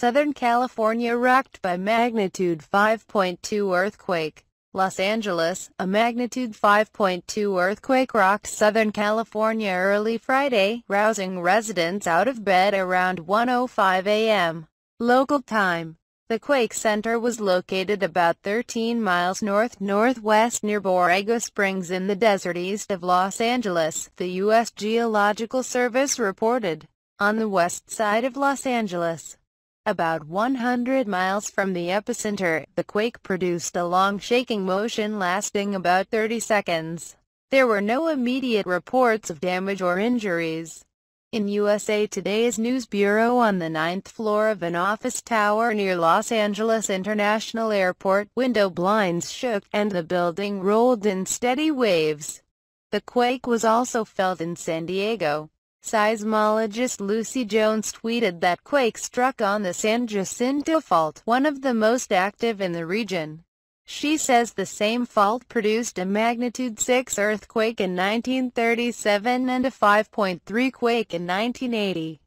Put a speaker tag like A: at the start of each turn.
A: Southern California rocked by magnitude 5.2 earthquake. Los Angeles, a magnitude 5.2 earthquake rocked Southern California early Friday, rousing residents out of bed around 1.05 a.m. local time. The quake center was located about 13 miles north-northwest near Borrego Springs in the desert east of Los Angeles, the U.S. Geological Service reported. On the west side of Los Angeles, about 100 miles from the epicenter, the quake produced a long shaking motion lasting about 30 seconds. There were no immediate reports of damage or injuries. In USA Today's News Bureau on the ninth floor of an office tower near Los Angeles International Airport, window blinds shook, and the building rolled in steady waves. The quake was also felt in San Diego. Seismologist Lucy Jones tweeted that quake struck on the San Jacinto Fault, one of the most active in the region. She says the same fault produced a magnitude 6 earthquake in 1937 and a 5.3 quake in 1980.